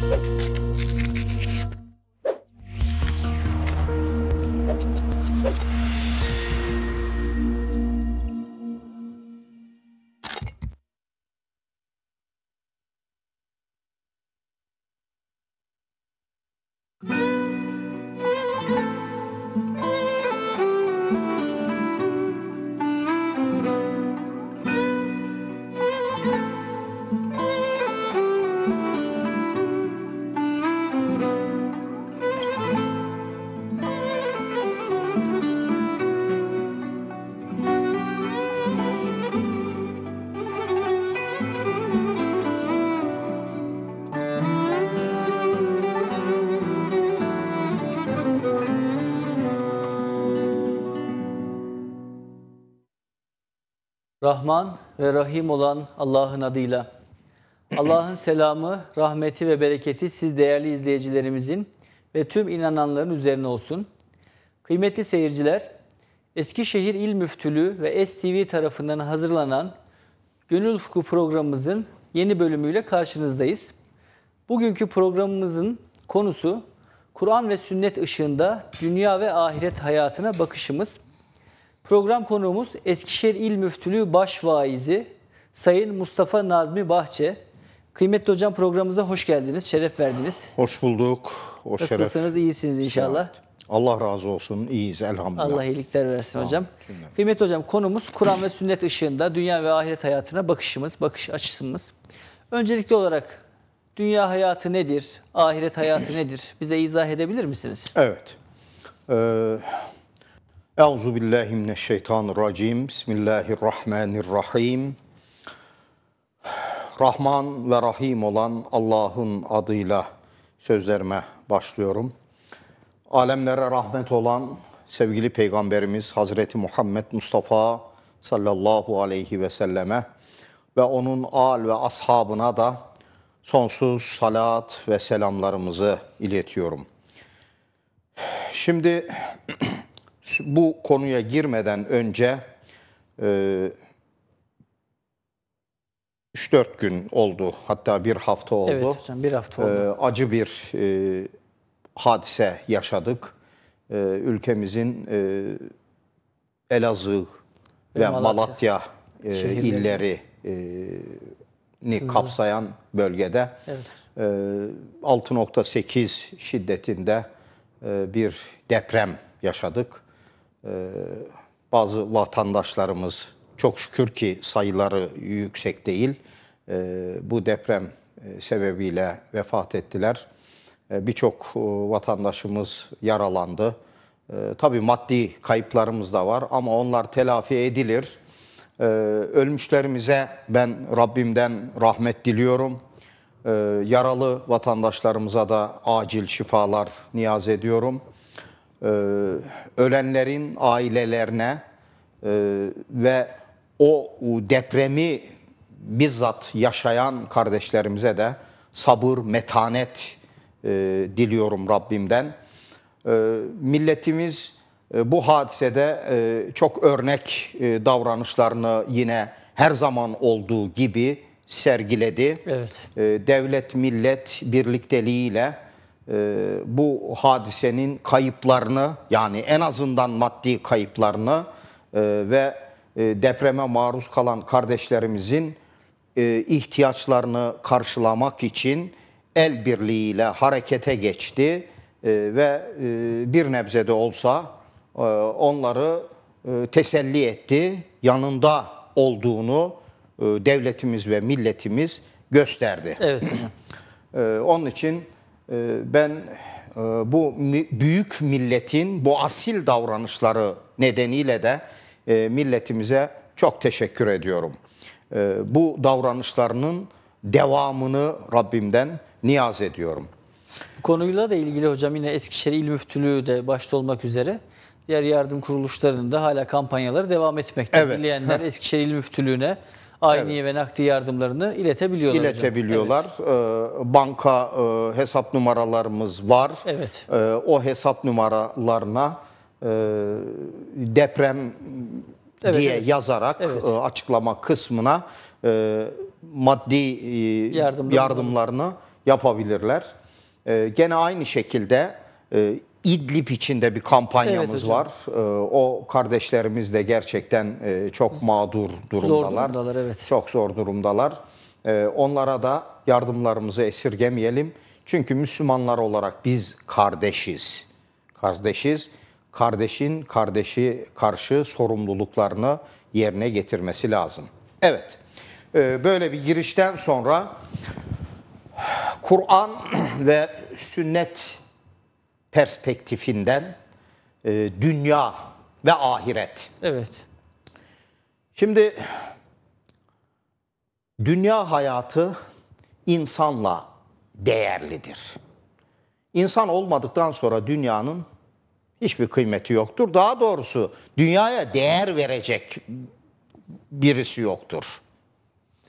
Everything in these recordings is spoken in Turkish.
Thank you Rahman ve Rahim olan Allah'ın adıyla. Allah'ın selamı, rahmeti ve bereketi siz değerli izleyicilerimizin ve tüm inananların üzerine olsun. Kıymetli seyirciler, Eskişehir İl Müftülüğü ve STV tarafından hazırlanan Gönül Fuku programımızın yeni bölümüyle karşınızdayız. Bugünkü programımızın konusu Kur'an ve sünnet ışığında dünya ve ahiret hayatına bakışımız. Program konuğumuz Eskişehir İl Müftülüğü Başvaizi Sayın Mustafa Nazmi Bahçe. Kıymetli hocam programımıza hoş geldiniz, şeref verdiniz. Hoş bulduk, hoş şeref. Nasılsınız, iyisiniz inşallah. Allah razı olsun, iyiyiz elhamdülillah. Allah iyilikler versin hocam. Cümlemiz. Kıymetli hocam konumuz Kur'an ve sünnet ışığında dünya ve ahiret hayatına bakışımız, bakış açısımız. Öncelikli olarak dünya hayatı nedir, ahiret hayatı nedir bize izah edebilir misiniz? Evet. Evet. Euzu billahi mineşşeytanirracim. Bismillahirrahmanirrahim. Rahman ve Rahim olan Allah'ın adıyla sözlerime başlıyorum. Alemlere rahmet olan sevgili peygamberimiz Hazreti Muhammed Mustafa sallallahu aleyhi ve selleme ve onun al ve ashabına da sonsuz salat ve selamlarımızı iletiyorum. Şimdi bu konuya girmeden önce e, 3-4 gün oldu hatta bir hafta oldu. Evet hocam bir hafta oldu. E, acı bir e, hadise yaşadık. E, ülkemizin Elazığ ve, Malatya, Malatya illeri ni kapsayan bölgede evet. e, 6.8 şiddetinde bir deprem yaşadık. Ee, bazı vatandaşlarımız çok şükür ki sayıları yüksek değil. Ee, bu deprem e, sebebiyle vefat ettiler. Ee, birçok e, vatandaşımız yaralandı. Tabii maddi kayıplarımız da var ama onlar telafi edilir. Ölmüşlerimize ben Rabbimden rahmet diliyorum. Yaralı vatandaşlarımıza da acil şifalar niyaz ediyorum. E, ölenlerin ailelerine e, ve o depremi bizzat yaşayan kardeşlerimize de sabır, metanet e, diliyorum Rabbimden. milletimiz bu hadisede çok örnek davranışlarını yine her zaman olduğu gibi sergiledi. Evet. devlet millet birlikteliğiyle e, bu hadisenin kayıplarını yani en azından maddi kayıplarını e, ve e, depreme maruz kalan kardeşlerimizin e, ihtiyaçlarını karşılamak için el birliğiyle harekete geçti e, ve e, bir nebze de olsa e, onları e, teselli etti, yanında olduğunu e, devletimiz ve milletimiz gösterdi. Evet. e, onun için ee, ben e, bu büyük milletin bu asil davranışları nedeniyle de e, milletimize çok teşekkür ediyorum. Ee, bu davranışlarının devamını Rabbimden niyaz ediyorum. Bu konuyla da ilgili hocam yine Eskişehir İl Müftülüğü de başta olmak üzere diğer yardım kuruluşlarının da hala kampanyaları devam etmekte. Evet. Dileyenler Eskişehir İl Müftülüğü'ne aynı evet. ve nakdi yardımlarını iletebiliyorlar. İletebiliyorlar. Evet. Banka e, hesap numaralarımız var. Evet. Ee, o hesap numaralarına e, deprem evet, diye evet. yazarak evet. E, açıklama kısmına maddi yardımlarını yapabilirler. Gene aynı şekilde İdlib içinde bir kampanyamız evet, var. Ee, o kardeşlerimiz de gerçekten e, çok mağdur durumdalar. Zor durumdalar evet. Çok zor durumdalar. Ee, onlara da yardımlarımızı esirgemeyelim. Çünkü Müslümanlar olarak biz kardeşiz. Kardeşiz. Kardeşin kardeşi karşı sorumluluklarını yerine getirmesi lazım. Evet. Ee, böyle bir girişten sonra Kur'an ve sünnet perspektifinden e, dünya ve ahiret. Evet. Şimdi dünya hayatı insanla değerlidir. İnsan olmadıktan sonra dünyanın hiçbir kıymeti yoktur. Daha doğrusu dünyaya değer verecek birisi yoktur.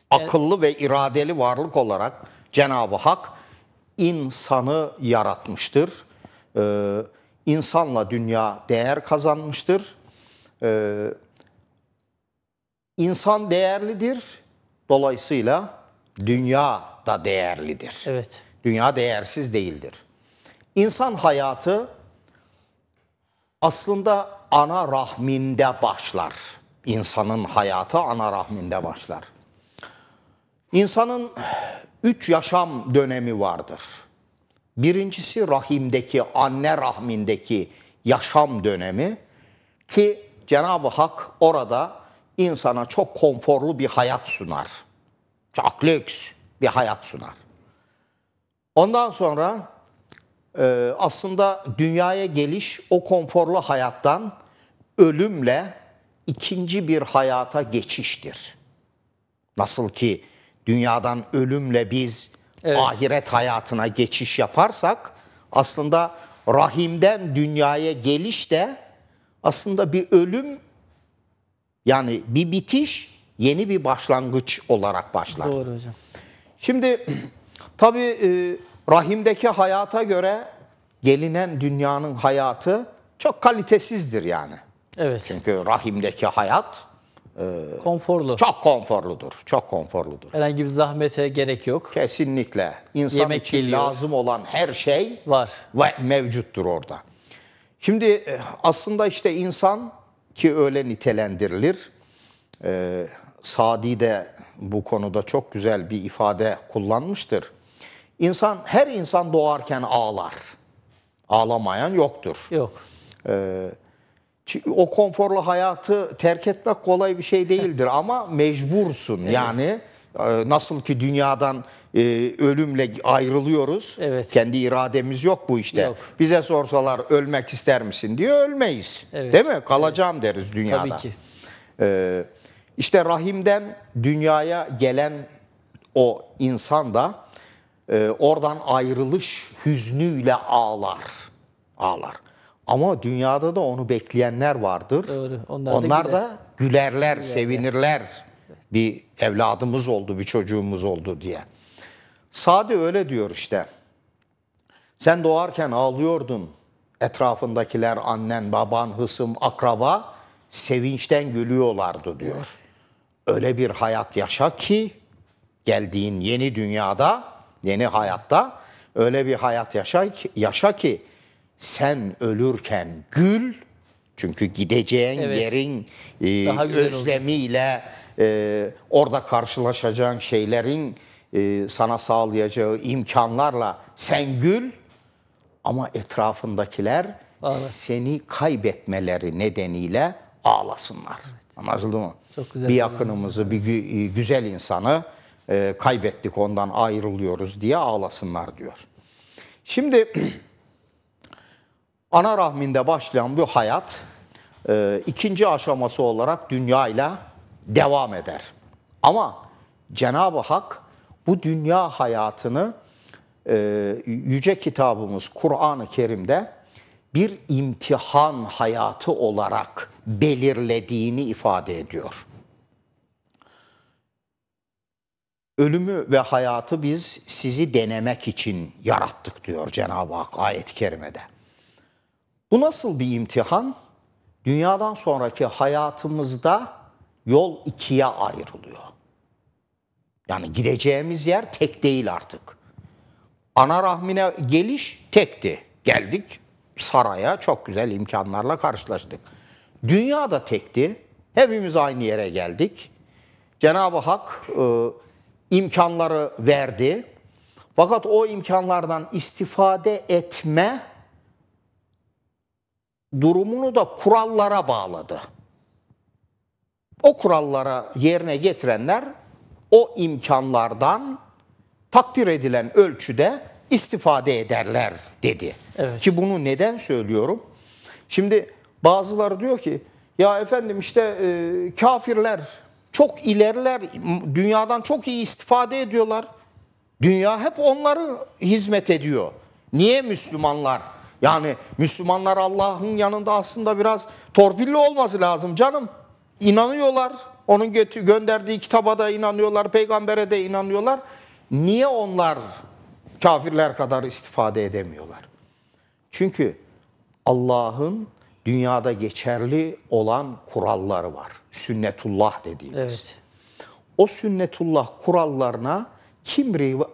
Akıllı ve iradeli varlık olarak Cenab-ı Hak insanı yaratmıştır e, insanla dünya değer kazanmıştır. Ee, insan değerlidir. Dolayısıyla dünya da değerlidir. Evet. Dünya değersiz değildir. İnsan hayatı aslında ana rahminde başlar. İnsanın hayatı ana rahminde başlar. İnsanın üç yaşam dönemi vardır. Birincisi rahimdeki, anne rahmindeki yaşam dönemi ki Cenab-ı Hak orada insana çok konforlu bir hayat sunar. Çok lüks bir hayat sunar. Ondan sonra e, aslında dünyaya geliş o konforlu hayattan ölümle ikinci bir hayata geçiştir. Nasıl ki dünyadan ölümle biz evet. ahiret hayatına geçiş yaparsak aslında rahimden dünyaya geliş de aslında bir ölüm yani bir bitiş yeni bir başlangıç olarak başlar. Doğru hocam. Şimdi tabii e, rahimdeki hayata göre gelinen dünyanın hayatı çok kalitesizdir yani. Evet. Çünkü rahimdeki hayat ee, konforlu. Çok konforludur. Çok konforludur. Herhangi bir zahmete gerek yok. Kesinlikle. İnsan Yemek için geliyor. lazım olan her şey var ve mevcuttur orada. Şimdi e, aslında işte insan ki öyle nitelendirilir. Ee, Sadi de bu konuda çok güzel bir ifade kullanmıştır. İnsan her insan doğarken ağlar. Ağlamayan yoktur. Yok. Ee, o konforlu hayatı terk etmek kolay bir şey değildir ama mecbursun evet. yani e, nasıl ki dünyadan e, ölümle ayrılıyoruz. Evet. Kendi irademiz yok bu işte. Yok. Bize sorsalar ölmek ister misin diye ölmeyiz. Evet. Değil mi? Kalacağım evet. deriz dünyada. Tabii ki. Ee, işte rahimden dünyaya gelen o insan da e, oradan ayrılış hüznüyle ağlar. Ağlar. Ama dünyada da onu bekleyenler vardır. Doğru. Onlar, Onlar da, güler. da gülerler, gülerler, sevinirler. Bir evladımız oldu, bir çocuğumuz oldu diye. Sadi öyle diyor işte. Sen doğarken ağlıyordun. Etrafındakiler, annen, baban, hısım, akraba sevinçten gülüyorlardı diyor. Öyle bir hayat yaşa ki geldiğin yeni dünyada, yeni hayatta öyle bir hayat yaşa ki, yaşa ki sen ölürken gül çünkü gideceğin evet. yerin e, özlemiyle e, orada karşılaşacağın şeylerin e, sana sağlayacağı imkanlarla sen gül ama etrafındakiler Ağlar. seni kaybetmeleri nedeniyle ağlasınlar. Evet. Anlaşıldı mı? Çok güzel bir yakınımızı, anladım. bir e, güzel insanı e, kaybettik ondan ayrılıyoruz diye ağlasınlar diyor. Şimdi Ana rahminde başlayan bu hayat e, ikinci aşaması olarak dünya ile devam eder. Ama Cenab-ı Hak bu dünya hayatını e, yüce kitabımız Kur'an-ı Kerim'de bir imtihan hayatı olarak belirlediğini ifade ediyor. Ölümü ve hayatı biz sizi denemek için yarattık diyor Cenab-ı Hak ayet-i kerimede. Bu nasıl bir imtihan? Dünyadan sonraki hayatımızda yol ikiye ayrılıyor. Yani gideceğimiz yer tek değil artık. Ana rahmine geliş tekti. Geldik saraya çok güzel imkanlarla karşılaştık. Dünya da tekti. Hepimiz aynı yere geldik. Cenab-ı Hak e, imkanları verdi. Fakat o imkanlardan istifade etme durumunu da kurallara bağladı. O kurallara yerine getirenler o imkanlardan takdir edilen ölçüde istifade ederler dedi. Evet. Ki bunu neden söylüyorum? Şimdi bazıları diyor ki ya efendim işte e, kafirler çok ilerler, dünyadan çok iyi istifade ediyorlar. Dünya hep onları hizmet ediyor. Niye Müslümanlar yani Müslümanlar Allah'ın yanında aslında biraz torpilli olması lazım canım. İnanıyorlar. Onun gönderdiği kitaba da inanıyorlar, peygambere de inanıyorlar. Niye onlar kafirler kadar istifade edemiyorlar? Çünkü Allah'ın dünyada geçerli olan kuralları var. Sünnetullah dediğimiz. Evet. O sünnetullah kurallarına kim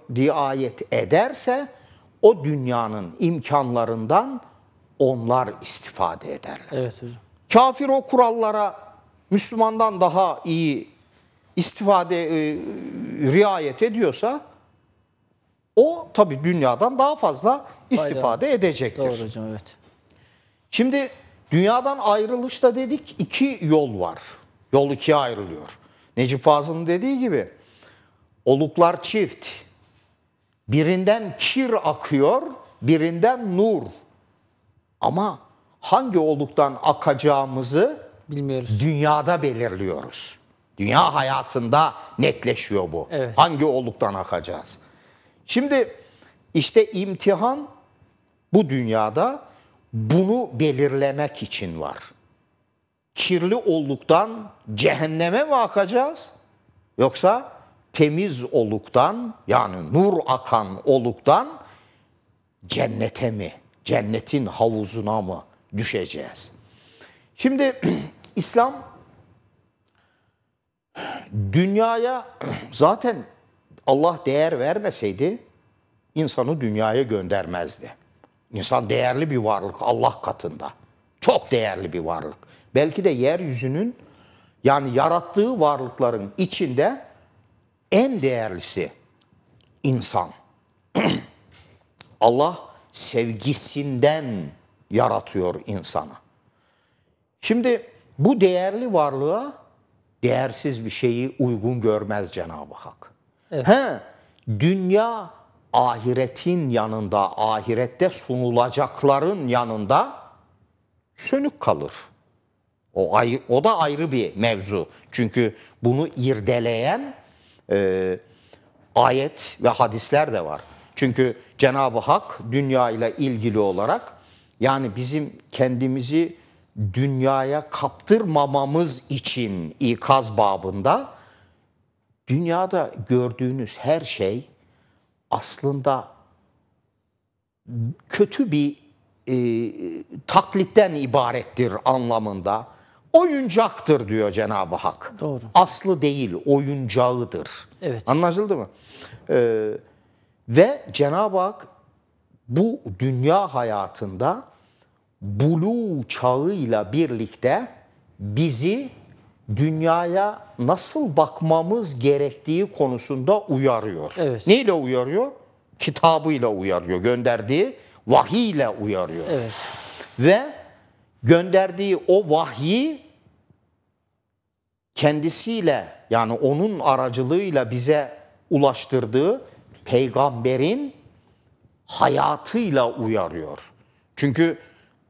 riayet ederse o dünyanın imkanlarından onlar istifade ederler. Evet hocam. Kafir o kurallara Müslümandan daha iyi istifade e, riayet ediyorsa o tabi dünyadan daha fazla istifade Aynen. edecektir. Doğru hocam evet. Şimdi dünyadan ayrılışta dedik iki yol var. Yol ikiye ayrılıyor. Necip Fazıl'ın dediği gibi oluklar çift. Birinden kir akıyor, birinden nur. Ama hangi oluktan akacağımızı bilmiyoruz. Dünyada belirliyoruz. Dünya hayatında netleşiyor bu. Evet. Hangi oluktan akacağız? Şimdi işte imtihan bu dünyada bunu belirlemek için var. Kirli olluktan cehenneme mi akacağız? Yoksa temiz oluktan yani nur akan oluktan cennete mi, cennetin havuzuna mı düşeceğiz? Şimdi İslam dünyaya zaten Allah değer vermeseydi insanı dünyaya göndermezdi. İnsan değerli bir varlık Allah katında. Çok değerli bir varlık. Belki de yeryüzünün yani yarattığı varlıkların içinde en değerlisi insan. Allah sevgisinden yaratıyor insanı. Şimdi bu değerli varlığa değersiz bir şeyi uygun görmez Cenab-ı Hak. Evet. He, dünya ahiretin yanında, ahirette sunulacakların yanında sönük kalır. O, ayrı, o da ayrı bir mevzu. Çünkü bunu irdeleyen e, ayet ve hadisler de var. Çünkü Cenab-ı Hak dünya ile ilgili olarak yani bizim kendimizi dünyaya kaptırmamamız için ikaz babında dünyada gördüğünüz her şey aslında kötü bir e, taklitten ibarettir anlamında oyuncaktır diyor Cenab-ı Hak. Doğru. Aslı değil, oyuncağıdır. Evet. Anlaşıldı mı? Ee, ve Cenab-ı Hak bu dünya hayatında bulu çağıyla birlikte bizi dünyaya nasıl bakmamız gerektiği konusunda uyarıyor. Evet. Neyle uyarıyor? Kitabıyla uyarıyor. Gönderdiği vahiyle uyarıyor. Evet. Ve gönderdiği o vahyi kendisiyle yani onun aracılığıyla bize ulaştırdığı peygamberin hayatıyla uyarıyor. Çünkü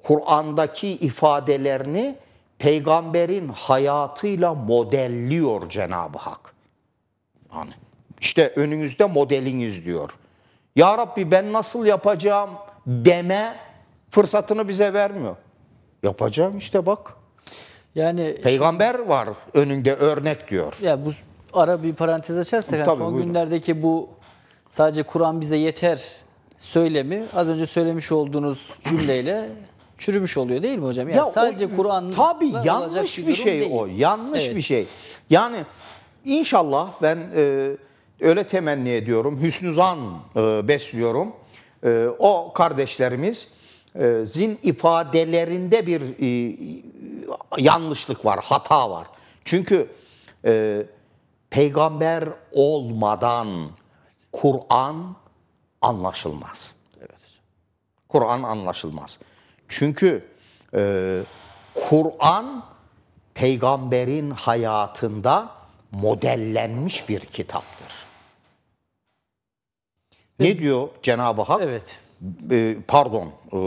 Kur'an'daki ifadelerini peygamberin hayatıyla modelliyor Cenab-ı Hak. Yani işte önünüzde modeliniz diyor. Ya Rabbi ben nasıl yapacağım deme fırsatını bize vermiyor. Yapacağım işte bak. Yani peygamber şimdi, var önünde örnek diyor. Ya bu ara bir parantez açarsak yani son buyurun. günlerdeki bu sadece Kur'an bize yeter söylemi az önce söylemiş olduğunuz cümleyle çürümüş oluyor değil mi hocam? Yani ya sadece Kur'an tabi yanlış bir, bir şey değil. o. Yanlış evet. bir şey. Yani inşallah ben e, öyle temenni ediyorum. Hüsnüzan e, besliyorum. E, o kardeşlerimiz ee, zin ifadelerinde bir e, yanlışlık var, hata var. Çünkü e, peygamber olmadan Kur'an anlaşılmaz. Evet. Kur'an anlaşılmaz. Çünkü e, Kur'an peygamberin hayatında modellenmiş bir kitaptır. Ne diyor Cenab-ı Hak? Evet. Ee, pardon e,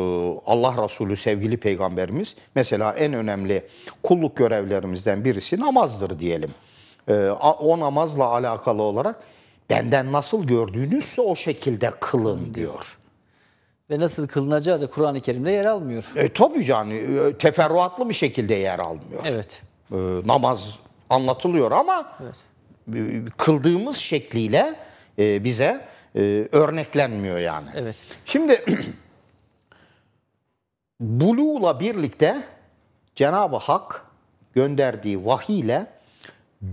Allah Resulü sevgili peygamberimiz mesela en önemli kulluk görevlerimizden birisi namazdır diyelim. Ee, o namazla alakalı olarak benden nasıl gördüğünüzse o şekilde kılın diyor. Ve nasıl kılınacağı da Kur'an-ı Kerim'de yer almıyor. E, tabii yani e, teferruatlı bir şekilde yer almıyor. Evet. E, namaz anlatılıyor ama evet. E, kıldığımız şekliyle bize e, örneklenmiyor yani. Evet. Şimdi Bulu'la birlikte Cenab-ı Hak gönderdiği vahiyle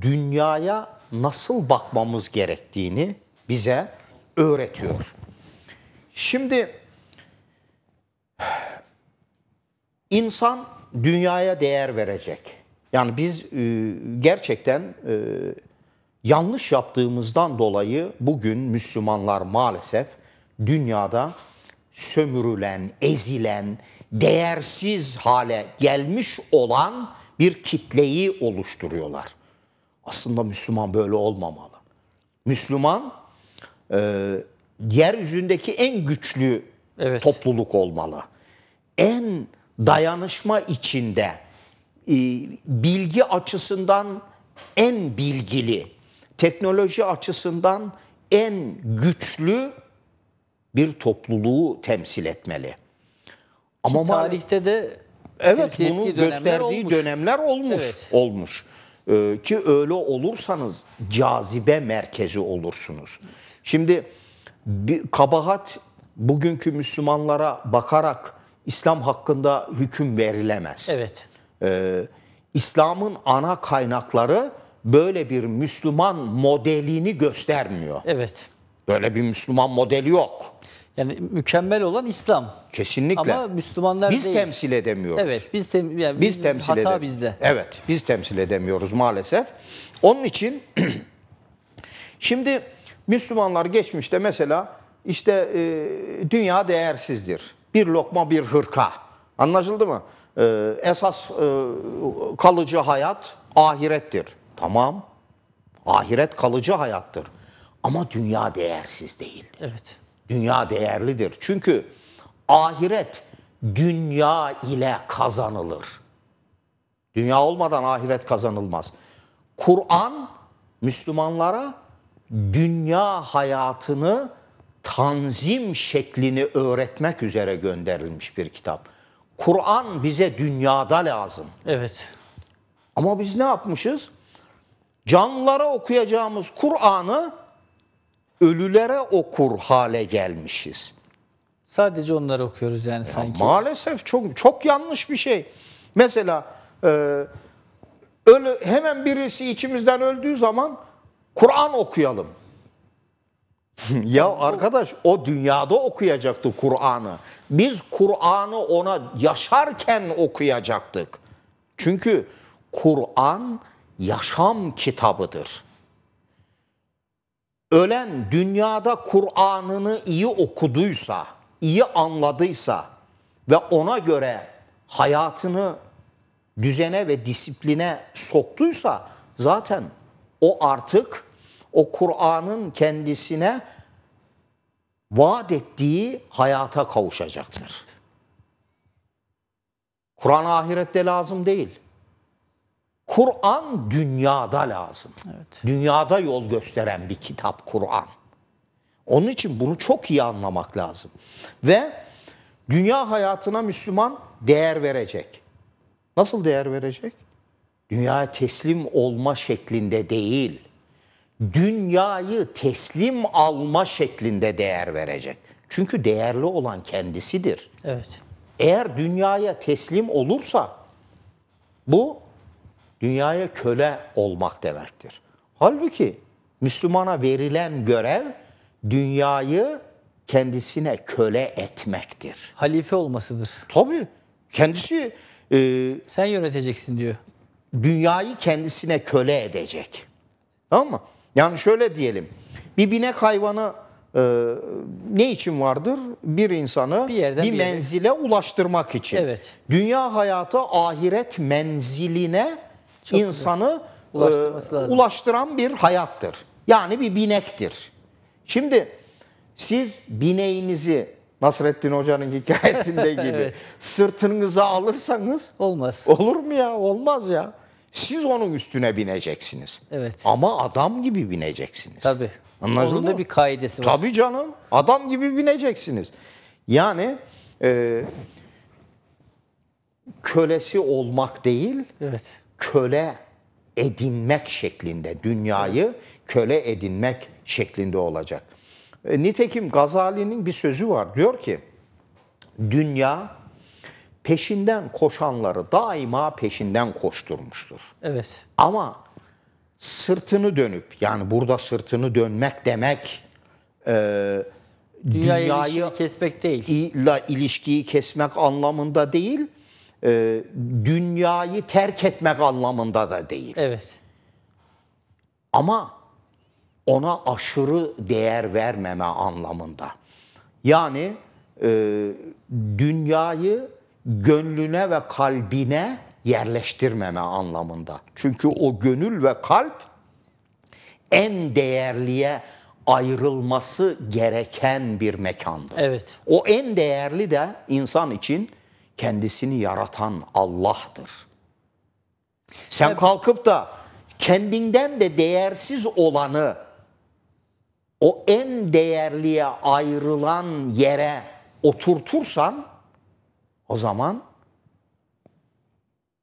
dünyaya nasıl bakmamız gerektiğini bize öğretiyor. Şimdi insan dünyaya değer verecek. Yani biz e, gerçekten e, Yanlış yaptığımızdan dolayı bugün Müslümanlar maalesef dünyada sömürülen, ezilen, değersiz hale gelmiş olan bir kitleyi oluşturuyorlar. Aslında Müslüman böyle olmamalı. Müslüman e, yeryüzündeki en güçlü evet. topluluk olmalı. En dayanışma içinde, e, bilgi açısından en bilgili, teknoloji açısından en güçlü bir topluluğu temsil etmeli. Ama Ki tarihte de evet bunu dönemler gösterdiği olmuş. dönemler olmuş evet. olmuş. Ee, ki öyle olursanız cazibe merkezi olursunuz. Şimdi bir kabahat bugünkü Müslümanlara bakarak İslam hakkında hüküm verilemez. Evet. Ee, İslam'ın ana kaynakları böyle bir Müslüman modelini göstermiyor. Evet. Böyle bir Müslüman modeli yok. Yani mükemmel olan İslam. Kesinlikle. Ama Müslümanlar biz değil. temsil edemiyoruz. Evet, biz tem yani biz, biz temsil hata edemiyoruz. bizde. Evet, biz temsil edemiyoruz maalesef. Onun için şimdi Müslümanlar geçmişte mesela işte e, dünya değersizdir. Bir lokma bir hırka. Anlaşıldı mı? E, esas e, kalıcı hayat ahirettir. Tamam. Ahiret kalıcı hayattır. Ama dünya değersiz değildir. Evet. Dünya değerlidir. Çünkü ahiret dünya ile kazanılır. Dünya olmadan ahiret kazanılmaz. Kur'an Müslümanlara dünya hayatını tanzim şeklini öğretmek üzere gönderilmiş bir kitap. Kur'an bize dünyada lazım. Evet. Ama biz ne yapmışız? canlara okuyacağımız Kur'an'ı ölülere okur hale gelmişiz. Sadece onları okuyoruz yani ya sanki. Maalesef çok çok yanlış bir şey. Mesela e, ölü, hemen birisi içimizden öldüğü zaman Kur'an okuyalım. ya arkadaş o dünyada okuyacaktı Kur'an'ı. Biz Kur'an'ı ona yaşarken okuyacaktık. Çünkü Kur'an yaşam kitabıdır. Ölen dünyada Kur'an'ını iyi okuduysa, iyi anladıysa ve ona göre hayatını düzene ve disipline soktuysa zaten o artık o Kur'an'ın kendisine vaat ettiği hayata kavuşacaktır. Kur'an ahirette lazım değil. Kur'an dünyada lazım. Evet. Dünyada yol gösteren bir kitap Kur'an. Onun için bunu çok iyi anlamak lazım. Ve dünya hayatına Müslüman değer verecek. Nasıl değer verecek? Dünyaya teslim olma şeklinde değil. Dünyayı teslim alma şeklinde değer verecek. Çünkü değerli olan kendisidir. Evet. Eğer dünyaya teslim olursa bu dünyaya köle olmak demektir. Halbuki Müslümana verilen görev dünyayı kendisine köle etmektir. Halife olmasıdır. Tabii. Kendisi... E, Sen yöneteceksin diyor. Dünyayı kendisine köle edecek. Tamam mı? Yani şöyle diyelim. Bir binek hayvanı e, ne için vardır? Bir insanı bir, yerden, bir, menzile yere. ulaştırmak için. Evet. Dünya hayatı ahiret menziline çok insanı e, ulaştıran bir hayattır. Yani bir binektir. Şimdi siz bineğinizi Nasrettin Hoca'nın hikayesinde gibi evet. sırtınıza alırsanız olmaz. Olur mu ya? Olmaz ya. Siz onun üstüne bineceksiniz. Evet. Ama adam gibi bineceksiniz. Tabii. Anladın mı? da bir kaidesi var. Tabii canım. Adam gibi bineceksiniz. Yani e, kölesi olmak değil. Evet köle edinmek şeklinde, dünyayı köle edinmek şeklinde olacak. E, nitekim Gazali'nin bir sözü var. Diyor ki, dünya peşinden koşanları daima peşinden koşturmuştur. Evet. Ama sırtını dönüp, yani burada sırtını dönmek demek... E, Dünya dünyayı ilişkiyi kesmek değil. İla ilişkiyi kesmek anlamında değil, e, dünyayı terk etmek anlamında da değil. Evet. Ama ona aşırı değer vermeme anlamında. Yani e, dünyayı gönlüne ve kalbine yerleştirmeme anlamında. Çünkü o gönül ve kalp en değerliye ayrılması gereken bir mekandır. Evet. O en değerli de insan için kendisini yaratan Allah'tır. Sen kalkıp da kendinden de değersiz olanı o en değerliye ayrılan yere oturtursan o zaman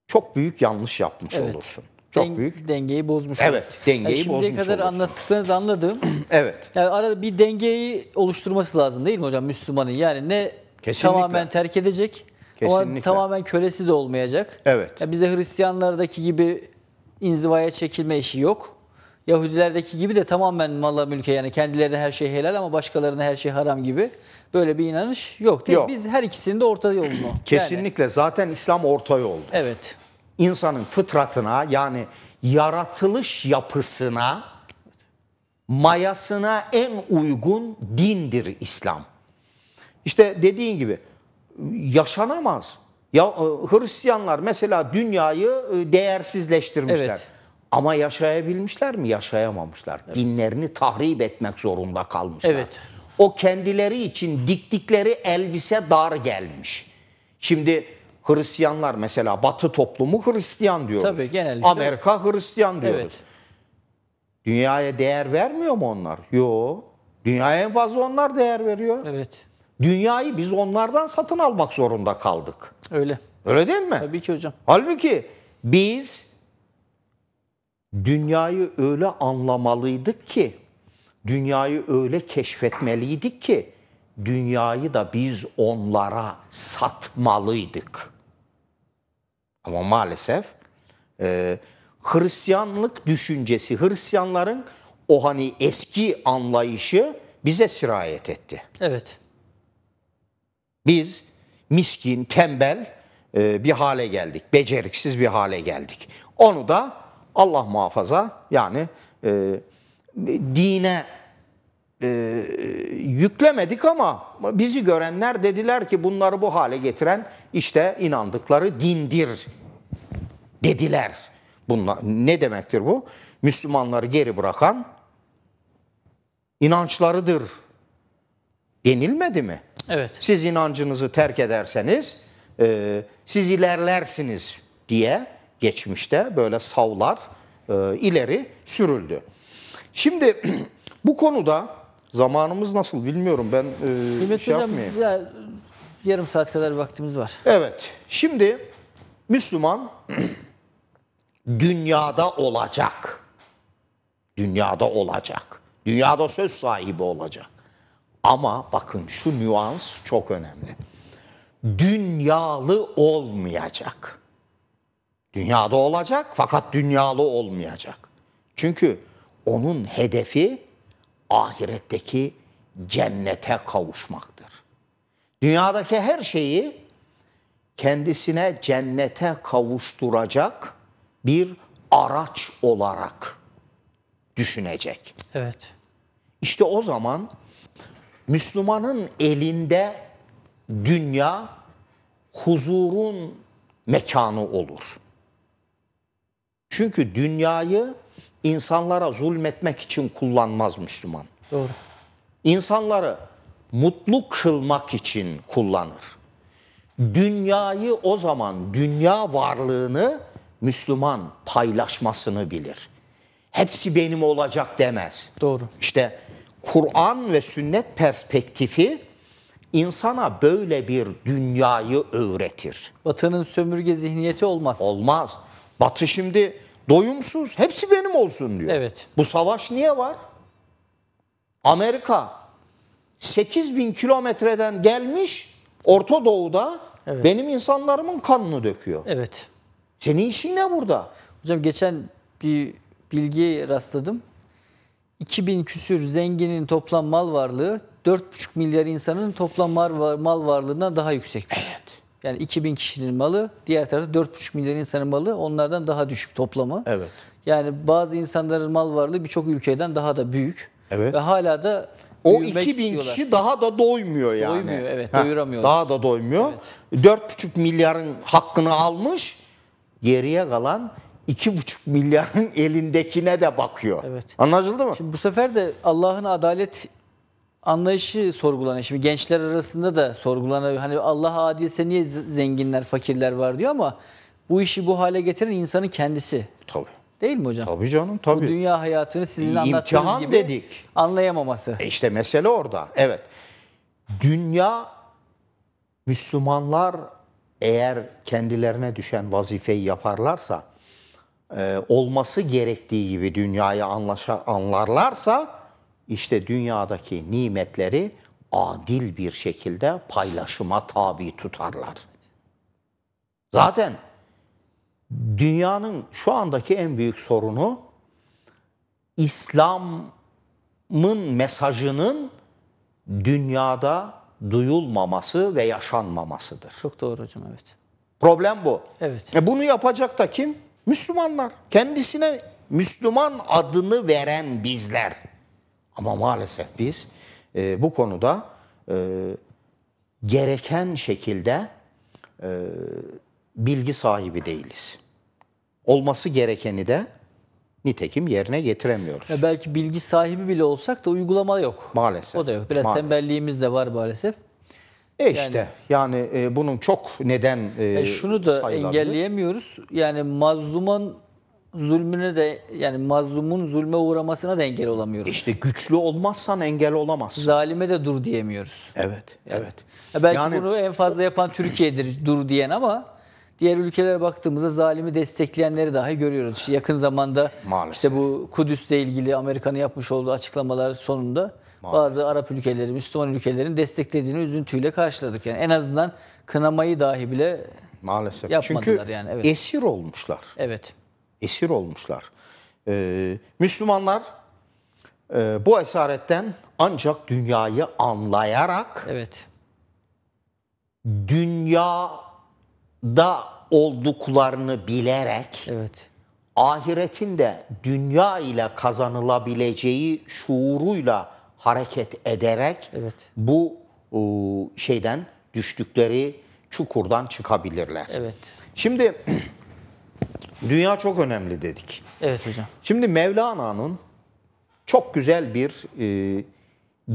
çok büyük yanlış yapmış evet. olursun. Çok Den, büyük dengeyi bozmuş Evet, olursun. dengeyi yani bozmuş kadar olursun. anlattıklarınızı anladım. evet. Yani arada bir dengeyi oluşturması lazım değil mi hocam Müslümanın? Yani ne Kesinlikle. tamamen terk edecek Kesinlikle. O tamamen kölesi de olmayacak. Evet. Ya bizde Hristiyanlardaki gibi inzivaya çekilme işi yok. Yahudilerdeki gibi de tamamen mala mülke yani kendilerine her şey helal ama başkalarına her şey haram gibi böyle bir inanış yok değil yok. Biz her ikisinin de orta yolunu. Kesinlikle yani. zaten İslam orta yoldu. Evet. İnsanın fıtratına yani yaratılış yapısına mayasına en uygun dindir İslam. İşte dediğin gibi yaşanamaz. Ya e, Hristiyanlar mesela dünyayı e, değersizleştirmişler. Evet. Ama yaşayabilmişler mi? Yaşayamamışlar. Evet. Dinlerini tahrip etmek zorunda kalmışlar. Evet. O kendileri için diktikleri elbise dar gelmiş. Şimdi Hristiyanlar mesela Batı toplumu Hristiyan diyoruz. Tabii genellikle. Amerika Hristiyan diyoruz. Evet. Dünyaya değer vermiyor mu onlar? Yok. Dünyaya en fazla onlar değer veriyor. Evet. Dünyayı biz onlardan satın almak zorunda kaldık. Öyle. Öyle değil mi? Tabii ki hocam. Halbuki biz dünyayı öyle anlamalıydık ki, dünyayı öyle keşfetmeliydik ki, dünyayı da biz onlara satmalıydık. Ama maalesef e, Hristiyanlık düşüncesi, Hristiyanların o hani eski anlayışı bize sirayet etti. Evet. Biz miskin, tembel e, bir hale geldik. Beceriksiz bir hale geldik. Onu da Allah muhafaza yani e, dine e, yüklemedik ama bizi görenler dediler ki bunları bu hale getiren işte inandıkları dindir dediler. Bunlar, ne demektir bu? Müslümanları geri bırakan inançlarıdır denilmedi mi? Evet. Siz inancınızı terk ederseniz e, siz ilerlersiniz diye geçmişte böyle savlar e, ileri sürüldü. Şimdi bu konuda zamanımız nasıl bilmiyorum ben e, Hümet şey hocam, yapmayayım. Ya, yarım saat kadar vaktimiz var. Evet şimdi Müslüman dünyada olacak. Dünyada olacak. Dünyada söz sahibi olacak. Ama bakın şu nüans çok önemli. Dünyalı olmayacak. Dünyada olacak fakat dünyalı olmayacak. Çünkü onun hedefi ahiretteki cennete kavuşmaktır. Dünyadaki her şeyi kendisine cennete kavuşturacak bir araç olarak düşünecek. Evet. İşte o zaman Müslümanın elinde dünya huzurun mekanı olur. Çünkü dünyayı insanlara zulmetmek için kullanmaz Müslüman. Doğru. İnsanları mutlu kılmak için kullanır. Dünyayı o zaman dünya varlığını Müslüman paylaşmasını bilir. Hepsi benim olacak demez. Doğru. İşte Kur'an ve sünnet perspektifi insana böyle bir dünyayı öğretir. Batı'nın sömürge zihniyeti olmaz. Olmaz. Batı şimdi doyumsuz. Hepsi benim olsun diyor. Evet. Bu savaş niye var? Amerika 8 bin kilometreden gelmiş Orta Doğu'da evet. benim insanlarımın kanını döküyor. Evet. Senin işin ne burada? Hocam geçen bir bilgiye rastladım. 2000 küsür zenginin toplam mal varlığı 4,5 milyar insanın toplam mal varlığından daha yüksekmiş. Evet. Şey. Yani 2000 kişinin malı, diğer tarafta 4,5 milyar insanın malı onlardan daha düşük toplamı. Evet. Yani bazı insanların mal varlığı birçok ülkeden daha da büyük. Evet. Ve hala da o 2000 kişi daha da doymuyor yani. Doymuyor evet, ha, doyuramıyor. Daha da doymuyor. Evet. 4,5 milyarın hakkını almış, geriye kalan iki buçuk milyarın elindekine de bakıyor. Evet. Anlaşıldı mı? Şimdi bu sefer de Allah'ın adalet anlayışı sorgulanıyor. Şimdi gençler arasında da sorgulanıyor. Hani Allah adilse niye zenginler, fakirler var diyor ama bu işi bu hale getiren insanın kendisi. Tabii. Değil mi hocam? Tabii canım tabii. Bu dünya hayatını sizin İmtihan anlattığınız gibi dedik. anlayamaması. E işte mesele orada. Evet. Dünya Müslümanlar eğer kendilerine düşen vazifeyi yaparlarsa e, olması gerektiği gibi dünyayı anlaşa, anlarlarsa işte dünyadaki nimetleri adil bir şekilde paylaşıma tabi tutarlar. Zaten dünyanın şu andaki en büyük sorunu İslam'ın mesajının dünyada duyulmaması ve yaşanmamasıdır. Çok doğru hocam evet. Problem bu. Evet. E bunu yapacak da kim? Müslümanlar. Kendisine Müslüman adını veren bizler. Ama maalesef biz e, bu konuda e, gereken şekilde e, bilgi sahibi değiliz. Olması gerekeni de nitekim yerine getiremiyoruz. Ya belki bilgi sahibi bile olsak da uygulama yok. Maalesef. O da yok. Biraz maalesef. tembelliğimiz de var maalesef. E işte yani, yani e, bunun çok neden e, e şunu da sayılabilir. engelleyemiyoruz. Yani mazlumun zulmüne de yani mazlumun zulme uğramasına da engel olamıyoruz. İşte güçlü olmazsan engel olamazsın. Zalime de dur diyemiyoruz. Evet, yani. evet. Ya belki yani, bunu en fazla yapan Türkiye'dir dur diyen ama diğer ülkelere baktığımızda zalimi destekleyenleri dahi görüyoruz. İşte yakın zamanda Maalesef. işte bu Kudüs'le ilgili Amerika'nın yapmış olduğu açıklamalar sonunda bazı Arap ülkeleri, Müslüman ülkelerin desteklediğini üzüntüyle karşıladık. Yani en azından kınamayı dahi bile maalesef yapmadılar Çünkü yani. Evet. esir olmuşlar. Evet. Esir olmuşlar. Ee, Müslümanlar e, bu esaretten ancak dünyayı anlayarak Evet. dünyada olduklarını bilerek Evet. ahiretin de dünya ile kazanılabileceği şuuruyla hareket ederek evet. bu e, şeyden düştükleri çukurdan çıkabilirler. Evet. Şimdi dünya çok önemli dedik. Evet hocam. Şimdi Mevlana'nın çok güzel bir e,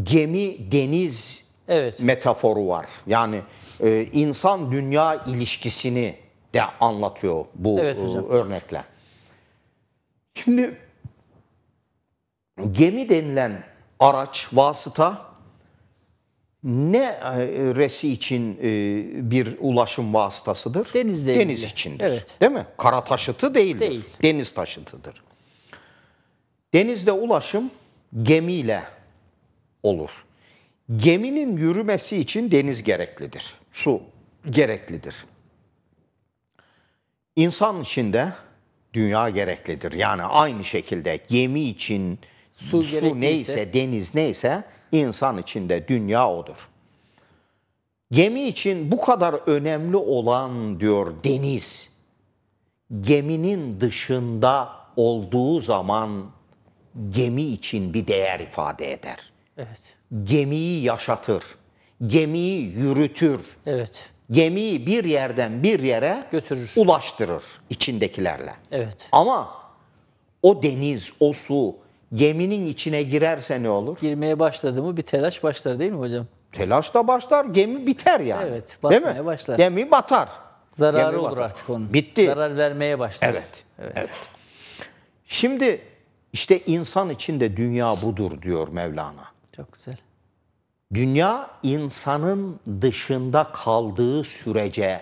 gemi deniz evet. metaforu var. Yani e, insan dünya ilişkisini de anlatıyor bu evet, e, hocam. örnekle. Şimdi gemi denilen araç, vasıta ne e, resi için e, bir ulaşım vasıtasıdır? Denizle Deniz ilgili. içindir. Evet. Değil mi? Kara taşıtı değildir. Değil. Deniz taşıtıdır. Denizde ulaşım gemiyle olur. Geminin yürümesi için deniz gereklidir. Su gereklidir. İnsan için de dünya gereklidir. Yani aynı şekilde gemi için su, su neyse, deniz neyse insan için de dünya odur. Gemi için bu kadar önemli olan diyor deniz, geminin dışında olduğu zaman gemi için bir değer ifade eder. Evet. Gemiyi yaşatır, gemiyi yürütür. Evet. Gemiyi bir yerden bir yere götürür, ulaştırır içindekilerle. Evet. Ama o deniz, o su geminin içine girerse ne olur? Girmeye başladı mı bir telaş başlar değil mi hocam? Telaş da başlar, gemi biter yani. Evet, batmaya değil mi? başlar. Gemi batar. Zararı gemi olur batar. artık onun. Bitti. Zarar vermeye başlar. Evet, evet. evet. Şimdi işte insan için de dünya budur diyor Mevlana. Çok güzel. Dünya insanın dışında kaldığı sürece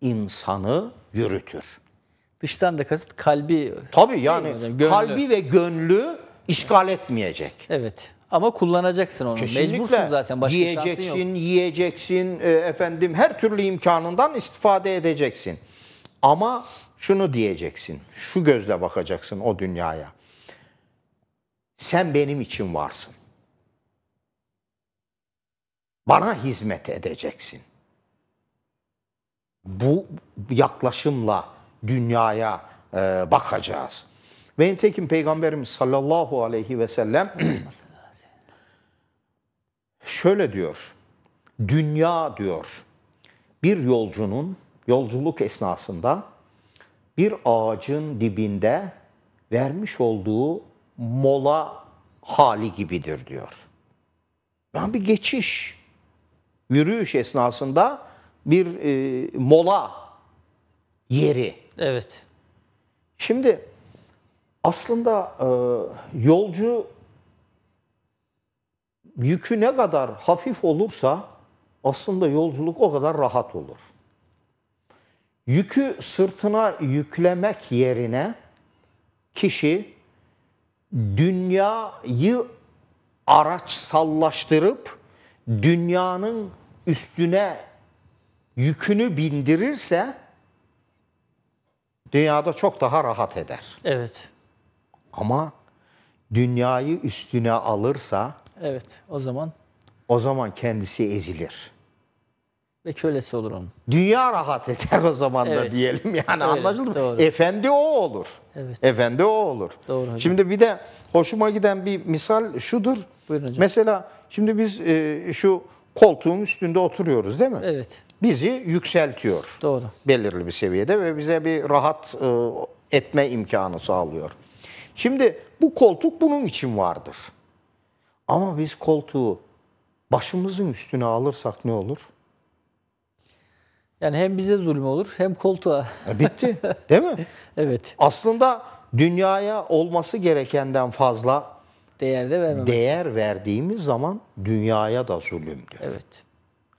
insanı yürütür. Dıştan da kasıt kalbi. Tabii yani hocam, kalbi ve gönlü işgal etmeyecek. Evet. Ama kullanacaksın onu. Kesinlikle. Mecbursun zaten. Başka yiyeceksin, yok. yiyeceksin e, efendim her türlü imkanından istifade edeceksin. Ama şunu diyeceksin. Şu gözle bakacaksın o dünyaya. Sen benim için varsın. Bana hizmet edeceksin. Bu yaklaşımla dünyaya e, bakacağız. Ve nitekim Peygamberimiz sallallahu aleyhi ve sellem şöyle diyor. Dünya diyor bir yolcunun yolculuk esnasında bir ağacın dibinde vermiş olduğu mola hali gibidir diyor. Yani bir geçiş. Yürüyüş esnasında bir e, mola yeri. Evet. Şimdi aslında e, yolcu yükü ne kadar hafif olursa aslında yolculuk o kadar rahat olur. Yükü sırtına yüklemek yerine kişi dünyayı araç sallaştırıp dünyanın üstüne yükünü bindirirse dünyada çok daha rahat eder. Evet. Ama dünyayı üstüne alırsa Evet, o zaman o zaman kendisi ezilir. ve kölesi olur onun. Dünya rahat eder o zaman Evet. da diyelim yani anlaşıldı mı? doğru. Efendi o olur. Evet. Efendi o olur. Doğru hocam. Şimdi bir de hoşuma giden bir misal şudur. Buyurun hocam. Mesela şimdi biz e, şu koltuğun üstünde oturuyoruz değil mi? Evet bizi yükseltiyor. Doğru. Belirli bir seviyede ve bize bir rahat e, etme imkanı sağlıyor. Şimdi bu koltuk bunun için vardır. Ama biz koltuğu başımızın üstüne alırsak ne olur? Yani hem bize zulüm olur hem koltuğa. E bitti değil mi? evet. Aslında dünyaya olması gerekenden fazla değer, de değer verdiğimiz zaman dünyaya da zulümdür. Evet.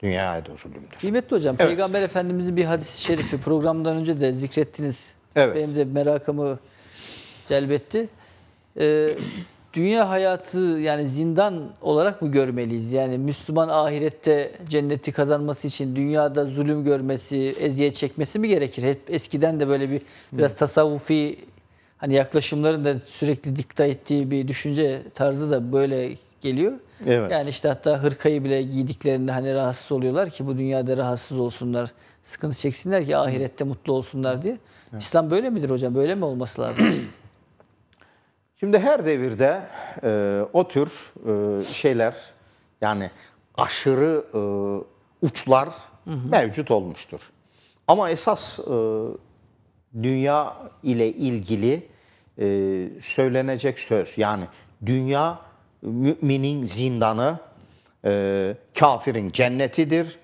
Dünya ait zulümdür. Kıymetli hocam, evet. Peygamber Efendimizin bir hadis-i şerifi programdan önce de zikrettiniz. Evet. Benim de merakımı celbetti. Ee, dünya hayatı yani zindan olarak mı görmeliyiz? Yani Müslüman ahirette cenneti kazanması için dünyada zulüm görmesi, eziyet çekmesi mi gerekir? Hep eskiden de böyle bir biraz tasavvufi hani yaklaşımların da sürekli dikta ettiği bir düşünce tarzı da böyle geliyor. Evet. Yani işte hatta hırkayı bile giydiklerinde hani rahatsız oluyorlar ki bu dünyada rahatsız olsunlar, sıkıntı çeksinler ki ahirette mutlu olsunlar diye. Evet. İslam böyle midir hocam? Böyle mi olması lazım? Şimdi her devirde e, o tür e, şeyler yani aşırı e, uçlar hı hı. mevcut olmuştur. Ama esas e, dünya ile ilgili e, söylenecek söz yani dünya müminin zindanı, e, kafirin cennetidir.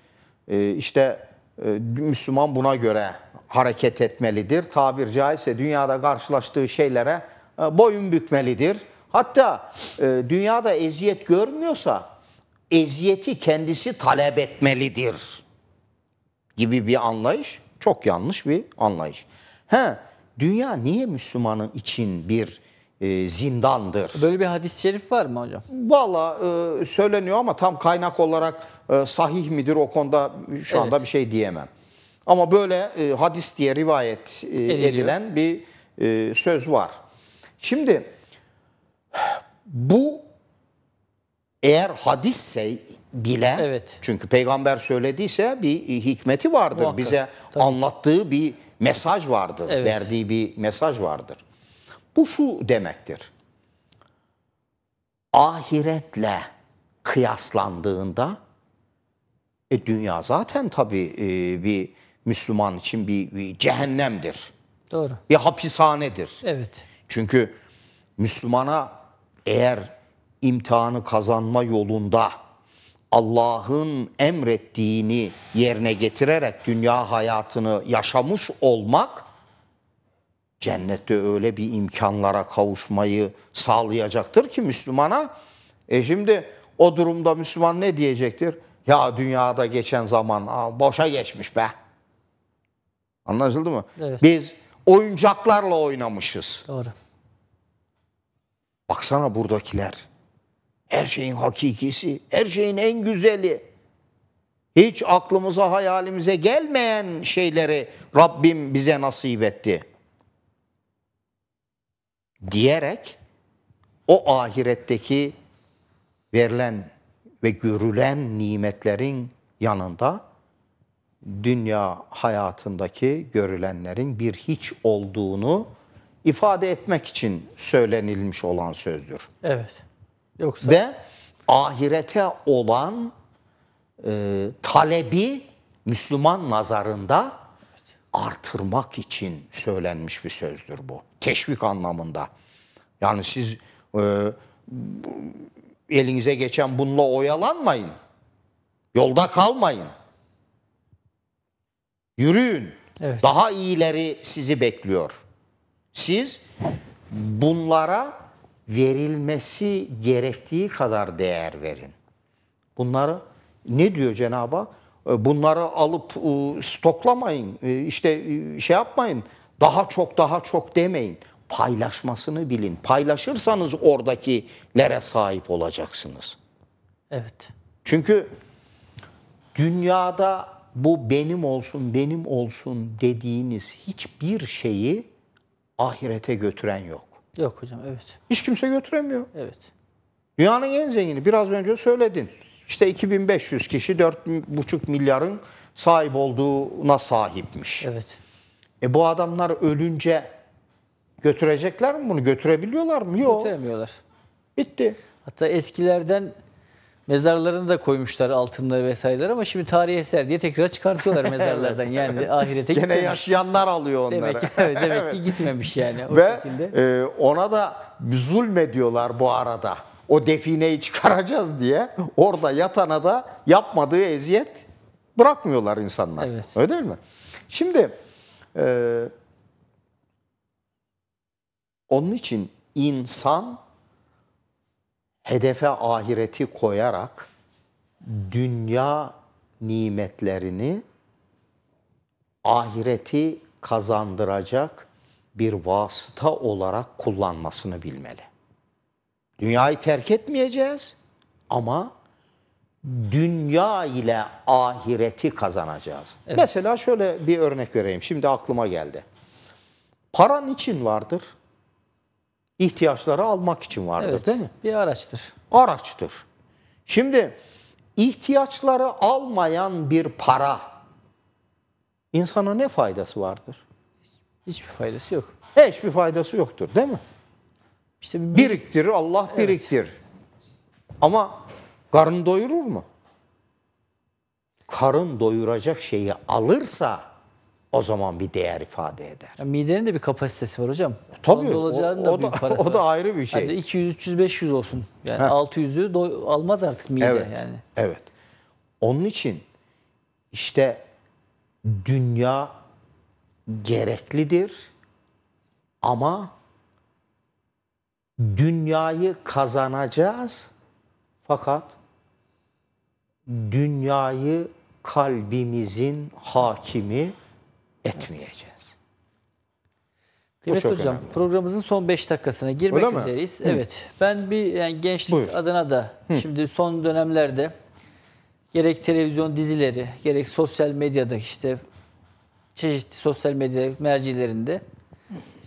E, İşte e, Müslüman buna göre hareket etmelidir. Tabir caizse dünyada karşılaştığı şeylere e, boyun bükmelidir. Hatta e, dünyada eziyet görmüyorsa eziyeti kendisi talep etmelidir gibi bir anlayış çok yanlış bir anlayış. He, dünya niye Müslümanın için bir e, zindandır. Böyle bir hadis-i şerif var mı hocam? Valla e, söyleniyor ama tam kaynak olarak e, sahih midir o konuda şu anda bir şey diyemem. Ama böyle e, hadis diye rivayet e, edilen bir e, söz var. Şimdi bu eğer hadisse bile evet. çünkü peygamber söylediyse bir hikmeti vardır. Muhakkak, Bize tabii. anlattığı bir mesaj vardır, evet. verdiği bir mesaj vardır. Bu şu demektir. Ahiretle kıyaslandığında e, dünya zaten tabii e, bir Müslüman için bir, bir cehennemdir. Doğru. Bir hapishanedir. Evet. Çünkü Müslümana eğer imtihanı kazanma yolunda Allah'ın emrettiğini yerine getirerek dünya hayatını yaşamış olmak cennette öyle bir imkanlara kavuşmayı sağlayacaktır ki Müslümana. E şimdi o durumda Müslüman ne diyecektir? Ya dünyada geçen zaman boşa geçmiş be. Anlaşıldı mı? Evet. Biz oyuncaklarla oynamışız. Doğru. Baksana buradakiler. Her şeyin hakikisi, her şeyin en güzeli. Hiç aklımıza, hayalimize gelmeyen şeyleri Rabbim bize nasip etti diyerek o ahiretteki verilen ve görülen nimetlerin yanında dünya hayatındaki görülenlerin bir hiç olduğunu ifade etmek için söylenilmiş olan sözdür. Evet. Yoksa ve ahirete olan e, talebi Müslüman nazarında artırmak için söylenmiş bir sözdür bu. Teşvik anlamında. Yani siz e, elinize geçen bununla oyalanmayın. Yolda kalmayın. Yürüyün. Evet. Daha iyileri sizi bekliyor. Siz bunlara verilmesi gerektiği kadar değer verin. Bunları ne diyor Cenab-ı Hak? E, bunları alıp e, stoklamayın, e, işte şey yapmayın, daha çok daha çok demeyin. Paylaşmasını bilin. Paylaşırsanız oradakilere sahip olacaksınız. Evet. Çünkü dünyada bu benim olsun, benim olsun dediğiniz hiçbir şeyi ahirete götüren yok. Yok hocam, evet. Hiç kimse götüremiyor. Evet. Dünyanın en zengini, biraz önce söyledin işte 2500 kişi 4,5 milyarın sahip olduğuna sahipmiş. Evet. E bu adamlar ölünce götürecekler mi bunu? Götürebiliyorlar mı? Yok. Götüremiyorlar. Bitti. Hatta eskilerden mezarlarını da koymuşlar altınları vesaireler ama şimdi tarihi eser diye tekrar çıkartıyorlar mezarlardan yani ahirete Gene yaşayanlar alıyor onları. Demek, ki, evet, demek evet. ki gitmemiş yani o Ve şekilde. E, ona da zulmediyorlar bu arada o defineyi çıkaracağız diye orada yatana da yapmadığı eziyet bırakmıyorlar insanlar. Evet. Öyle değil mi? Şimdi e, onun için insan hedefe ahireti koyarak dünya nimetlerini ahireti kazandıracak bir vasıta olarak kullanmasını bilmeli. Dünyayı terk etmeyeceğiz ama dünya ile ahireti kazanacağız. Evet. Mesela şöyle bir örnek vereyim. Şimdi aklıma geldi. Paran için vardır? İhtiyaçları almak için vardır evet, değil mi? Bir araçtır. Araçtır. Şimdi ihtiyaçları almayan bir para insana ne faydası vardır? Hiçbir faydası yok. Hiçbir faydası yoktur değil mi? İşte bir... Biriktirir Allah biriktir Evet. Ama karın doyurur mu? Karın doyuracak şeyi alırsa o zaman bir değer ifade eder. Yani midenin de bir kapasitesi var hocam. E, tabii. O, o, da, o, da, o da ayrı bir şey. Yani 200, 300, 500 olsun. Yani ha. 600'ü do- almaz artık mide evet, yani. Evet. Onun için işte dünya gereklidir ama dünyayı kazanacağız fakat dünyayı kalbimizin hakimi etmeyeceğiz. Kıymet Hocam önemli. programımızın son 5 dakikasına girmek Öyle üzereyiz. Hı. Evet ben bir yani gençlik Buyur. adına da Hı. şimdi son dönemlerde gerek televizyon dizileri gerek sosyal medyada işte çeşitli sosyal medya mercilerinde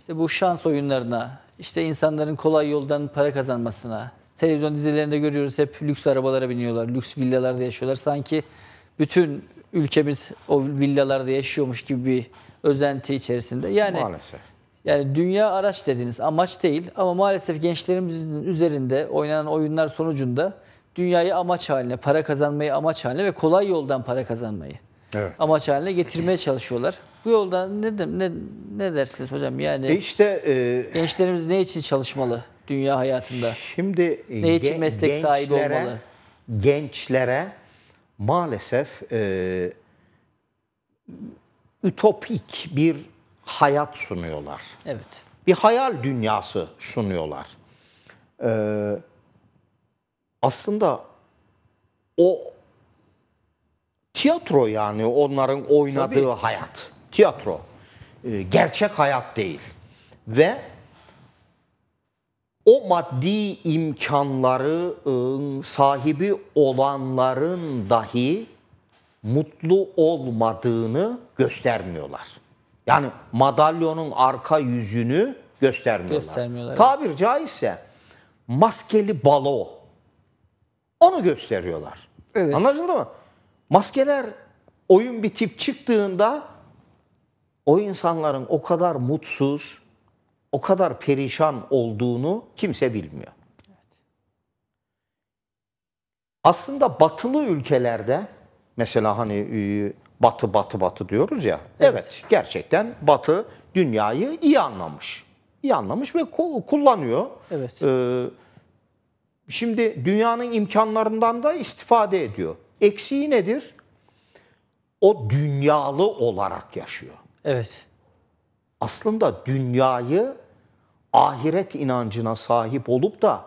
işte bu şans oyunlarına işte insanların kolay yoldan para kazanmasına, televizyon dizilerinde görüyoruz hep lüks arabalara biniyorlar, lüks villalarda yaşıyorlar. Sanki bütün ülkemiz o villalarda yaşıyormuş gibi bir özenti içerisinde. Yani Maalesef. Yani dünya araç dediniz, amaç değil ama maalesef gençlerimizin üzerinde oynanan oyunlar sonucunda dünyayı amaç haline, para kazanmayı amaç haline ve kolay yoldan para kazanmayı evet. amaç haline getirmeye çalışıyorlar. Bu yolda ne, de, ne, ne dersiniz hocam? Yani e işte e, gençlerimiz ne için çalışmalı dünya hayatında? Şimdi ne için gen, meslek sahibi olmalı? Gençlere maalesef e, ütopik bir hayat sunuyorlar. Evet. Bir hayal dünyası sunuyorlar. Ee, aslında o tiyatro yani onların oynadığı Tabii. hayat. Tiyatro. E, gerçek hayat değil. Ve o maddi imkanların sahibi olanların dahi mutlu olmadığını göstermiyorlar. Yani madalyonun arka yüzünü göstermiyorlar. göstermiyorlar Tabir caizse maskeli balo onu gösteriyorlar. Evet. Anlaşıldı mı? Maskeler oyun bitip çıktığında o insanların o kadar mutsuz, o kadar perişan olduğunu kimse bilmiyor. Evet. Aslında batılı ülkelerde mesela hani e, batı batı batı diyoruz ya. Evet, evet gerçekten batı dünyayı iyi anlamış. İyi anlamış ve kullanıyor. Evet. Ee, şimdi dünyanın imkanlarından da istifade ediyor. Eksiği nedir? O dünyalı olarak yaşıyor. Evet. Aslında dünyayı ahiret inancına sahip olup da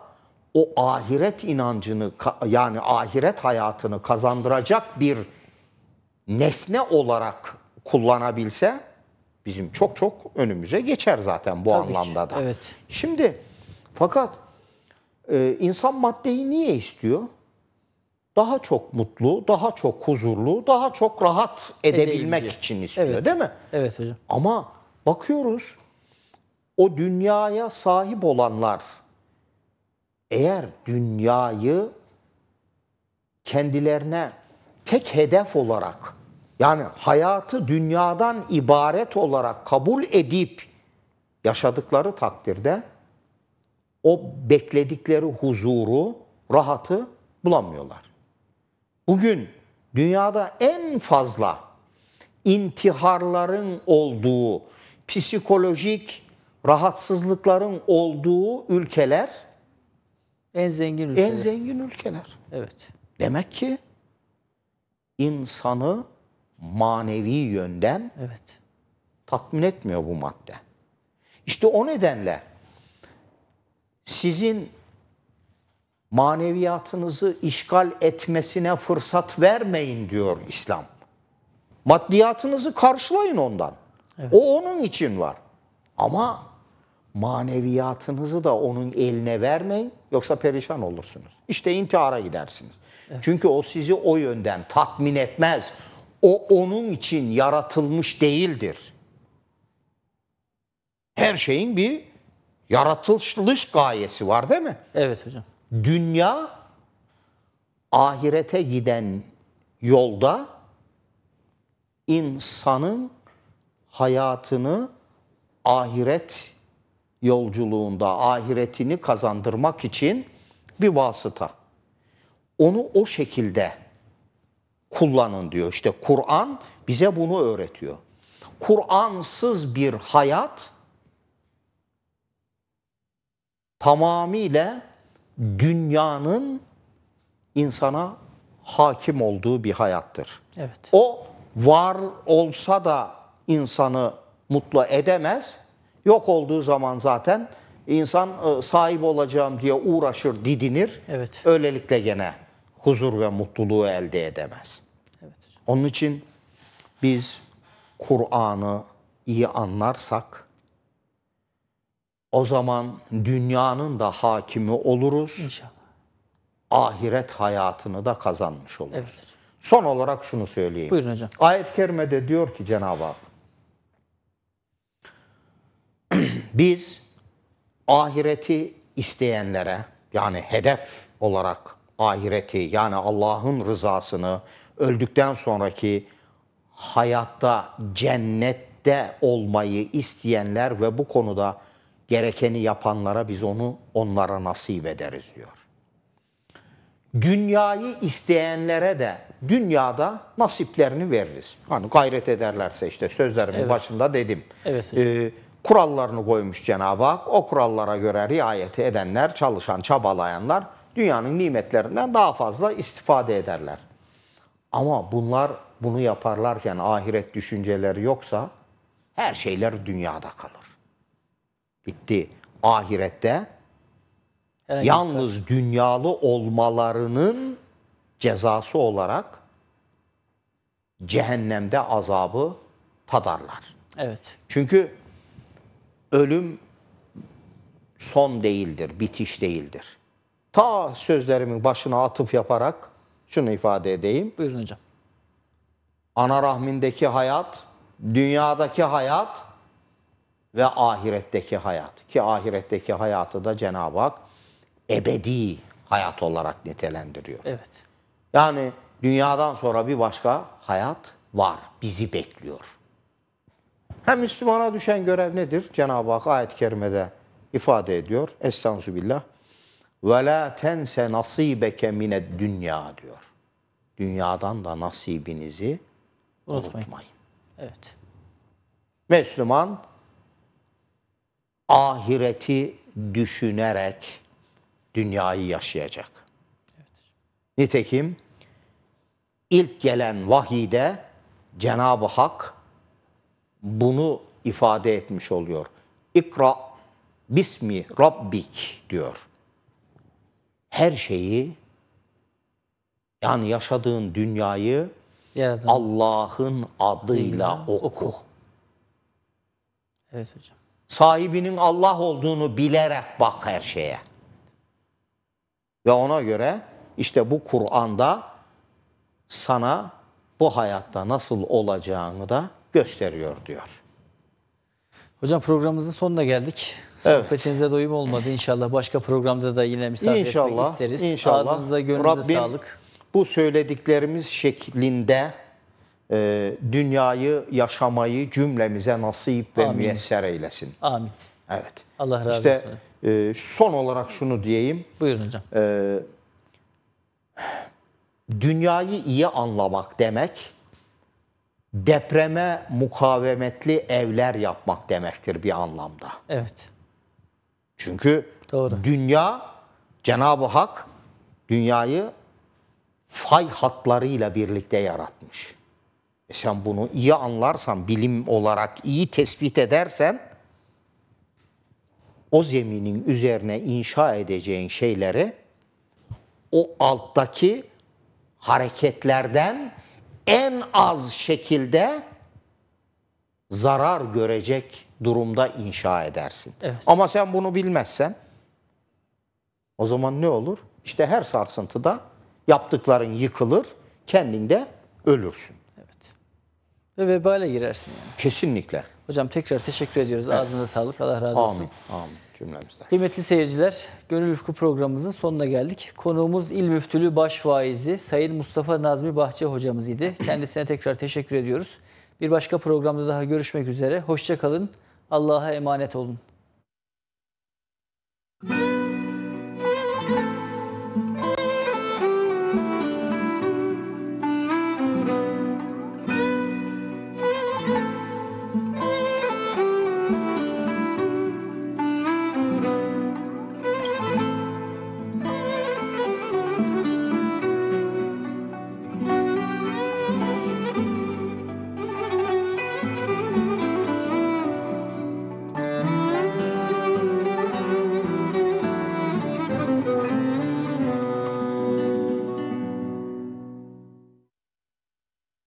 o ahiret inancını yani ahiret hayatını kazandıracak bir nesne olarak kullanabilse bizim çok çok önümüze geçer zaten bu Tabii anlamda ki, da. Evet. Şimdi fakat e, insan maddeyi niye istiyor? daha çok mutlu, daha çok huzurlu, daha çok rahat edebilmek Edebilir. için istiyor evet. değil mi? Evet hocam. Ama bakıyoruz o dünyaya sahip olanlar eğer dünyayı kendilerine tek hedef olarak yani hayatı dünyadan ibaret olarak kabul edip yaşadıkları takdirde o bekledikleri huzuru, rahatı bulamıyorlar bugün dünyada en fazla intiharların olduğu, psikolojik rahatsızlıkların olduğu ülkeler en zengin ülkeler. En zengin ülkeler. Evet. Demek ki insanı manevi yönden evet. tatmin etmiyor bu madde. İşte o nedenle sizin maneviyatınızı işgal etmesine fırsat vermeyin diyor İslam. Maddiyatınızı karşılayın ondan. Evet. O onun için var. Ama maneviyatınızı da onun eline vermeyin yoksa perişan olursunuz. İşte intihara gidersiniz. Evet. Çünkü o sizi o yönden tatmin etmez. O onun için yaratılmış değildir. Her şeyin bir yaratılış gayesi var değil mi? Evet hocam dünya ahirete giden yolda insanın hayatını ahiret yolculuğunda ahiretini kazandırmak için bir vasıta. Onu o şekilde kullanın diyor. İşte Kur'an bize bunu öğretiyor. Kur'ansız bir hayat tamamıyla dünyanın insana hakim olduğu bir hayattır. Evet. O var olsa da insanı mutlu edemez. Yok olduğu zaman zaten insan e, sahip olacağım diye uğraşır, didinir. Evet. Öylelikle gene huzur ve mutluluğu elde edemez. Evet. Onun için biz Kur'an'ı iyi anlarsak o zaman dünyanın da hakimi oluruz. İnşallah. Ahiret hayatını da kazanmış oluruz. Evet. Son olarak şunu söyleyeyim. Buyurun hocam. Ayet-i Kerime'de diyor ki Cenab-ı Hak. Biz ahireti isteyenlere yani hedef olarak ahireti yani Allah'ın rızasını öldükten sonraki hayatta cennette olmayı isteyenler ve bu konuda gerekeni yapanlara biz onu onlara nasip ederiz diyor. Dünyayı isteyenlere de dünyada nasiplerini veririz. Hani gayret ederlerse işte sözlerimin evet. başında dedim. Evet ee, hocam. kurallarını koymuş Cenab-ı Hak. O kurallara göre riayeti edenler, çalışan, çabalayanlar dünyanın nimetlerinden daha fazla istifade ederler. Ama bunlar bunu yaparlarken ahiret düşünceleri yoksa her şeyler dünyada kalır bitti. Ahirette Herhangi yalnız bir... dünyalı olmalarının cezası olarak cehennemde azabı tadarlar. Evet. Çünkü ölüm son değildir, bitiş değildir. Ta sözlerimin başına atıf yaparak şunu ifade edeyim. Buyurun hocam. Ana rahmindeki hayat, dünyadaki hayat ve ahiretteki hayat. Ki ahiretteki hayatı da Cenab-ı Hak ebedi hayat olarak nitelendiriyor. Evet. Yani dünyadan sonra bir başka hayat var, bizi bekliyor. Hem Müslümana düşen görev nedir? Cenab-ı Hak ayet-i kerimede ifade ediyor. Estağfirullah. billah. Ve la tense nasibeke mined dünya diyor. Dünyadan da nasibinizi unutmayın. unutmayın. Evet. Müslüman ahireti düşünerek dünyayı yaşayacak. Nitekim ilk gelen vahide Cenab-ı Hak bunu ifade etmiş oluyor. İkra bismi rabbik diyor. Her şeyi yani yaşadığın dünyayı Allah'ın adıyla oku. oku. Evet hocam sahibinin Allah olduğunu bilerek bak her şeye. Ve ona göre işte bu Kur'an'da sana bu hayatta nasıl olacağını da gösteriyor diyor. Hocam programımızın sonuna geldik. Sohbetinize evet. doyum olmadı. inşallah. başka programda da yine misafir inşallah, etmek isteriz. İnşallah. Ağzınıza gönlünüze sağlık. Bu söylediklerimiz şeklinde e, dünyayı yaşamayı cümlemize nasip ve Amin. müyesser eylesin. Amin. Evet. Allah razı işte, olsun. E, son olarak şunu diyeyim. Buyurun hocam. E, dünyayı iyi anlamak demek depreme mukavemetli evler yapmak demektir bir anlamda. Evet. Çünkü Doğru. dünya Cenab-ı Hak dünyayı fay hatlarıyla birlikte yaratmış. E sen bunu iyi anlarsan, bilim olarak iyi tespit edersen o zeminin üzerine inşa edeceğin şeyleri o alttaki hareketlerden en az şekilde zarar görecek durumda inşa edersin. Evet. Ama sen bunu bilmezsen o zaman ne olur? İşte her sarsıntıda yaptıkların yıkılır, kendin de ölürsün ve vebale girersin. Yani. Kesinlikle. Hocam tekrar teşekkür ediyoruz. Evet. Ağzınıza sağlık. Allah razı olsun. Amin. Amin. Cümlemizde. Kıymetli seyirciler, Gönül Üfku programımızın sonuna geldik. Konuğumuz İl Müftülü Başvaizi Sayın Mustafa Nazmi Bahçe hocamız idi. Kendisine tekrar teşekkür ediyoruz. Bir başka programda daha görüşmek üzere. Hoşçakalın. Allah'a emanet olun. Müzik